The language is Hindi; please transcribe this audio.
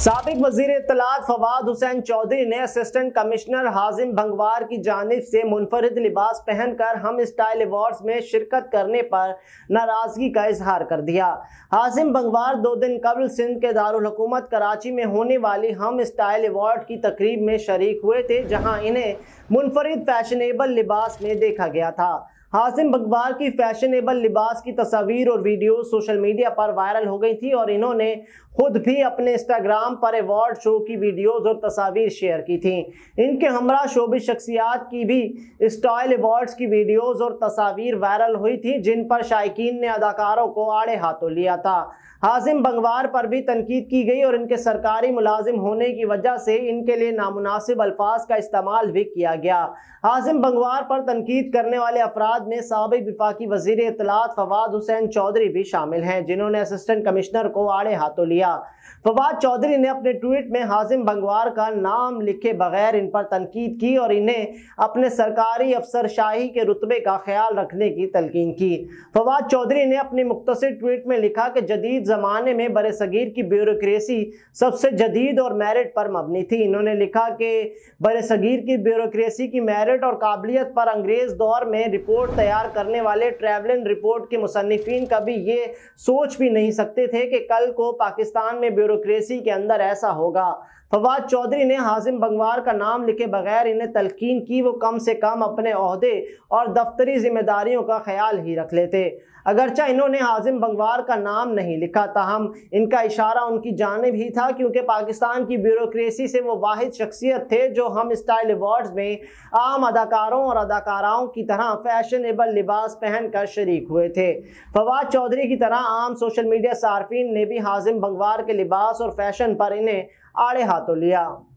सबक वजीर इतलात फवाद हुसैन चौधरी ने असिस्टेंट कमिश्नर हाजिम भंगवार की जानब से मुनफरद लिबास पहनकर हम स्टाइल अवार्ड्स में शिरकत करने पर नाराज़गी का इजहार कर दिया हाजिम भंगवार दो दिन कबल सिंध के दारकूमत कराची में होने वाली हम स्टाइल अवार्ड की तकरीब में शर्क हुए थे जहाँ इन्हें मुनफरद फैशनेबल लिबास में देखा गया था हासिम बकबाल की फैशनेबल लिबास की तस्वीर और वीडियो सोशल मीडिया पर वायरल हो गई थी और इन्होंने खुद भी अपने इंस्टाग्राम पर अवार्ड शो की वीडियोस और तस्वीर शेयर की थी इनके हमरा शोबी शख्सियात की भी स्टाइल अवार्ड्स की वीडियोस और तस्वीर वायरल हुई थी जिन पर शायकीन ने अदाकारों को आड़े हाथों लिया था हाजिम बंगवार पर भी तनकीद की गई और इनके सरकारी मुलाजिम होने की वजह से इनके लिए नामनासिब अल्फाज का इस्तेमाल भी किया गया हाजिम बंगवार पर तनकीद करने वाले अफराद जमात में सबक विफाकी वजीर इतलात फवाद हुसैन चौधरी भी शामिल हैं जिन्होंने असिस्टेंट कमिश्नर को आड़े हाथों लिया फवाद चौधरी ने अपने ट्वीट में हाजिम भंगवार का नाम लिखे बगैर इन पर तनकीद की और इन्हें अपने सरकारी अफसरशाही के रुतबे का ख्याल रखने की तलकिन की फवाद चौधरी ने अपने मुख्तर ट्वीट में लिखा कि जदीद ज़माने में बर सगीर की ब्यूरोसी सबसे जदीद और मेरिट पर मबनी थी इन्होंने लिखा कि बर सगीर की ब्यूरोसी की मेरिट और काबिलियत पर अंग्रेज़ दौर में रिपोर्ट रिपोर्ट तैयार करने वाले ट्रैवलिंग रिपोर्ट के मुसनफिन कभी ये सोच भी नहीं सकते थे कि कल को पाकिस्तान में ब्यूरोक्रेसी के अंदर ऐसा होगा फवाद चौधरी ने हाजिम बंगवार का नाम लिखे बगैर इन्हें तलकिन की वो कम से कम अपने अहदे और दफ्तरी जिम्मेदारियों का ख्याल ही रख लेते अगरचा इन्होंने हाजिम बंगवार का नाम नहीं लिखा ताहम इनका इशारा उनकी जानब ही था क्योंकि पाकिस्तान की ब्यूरोसी से वो वाद शख्सियत थे जो हम स्टाइल अवार्ड्स में आम अदाकारों और अदाकाराओं की तरह फैशनेबल लिबास पहन कर शरीक हुए थे फवाद चौधरी की तरह आम सोशल मीडिया सार्फिन ने भी हाजिम बंगवार के लिबास और फैशन पर इन्हें आड़े हाथों लिया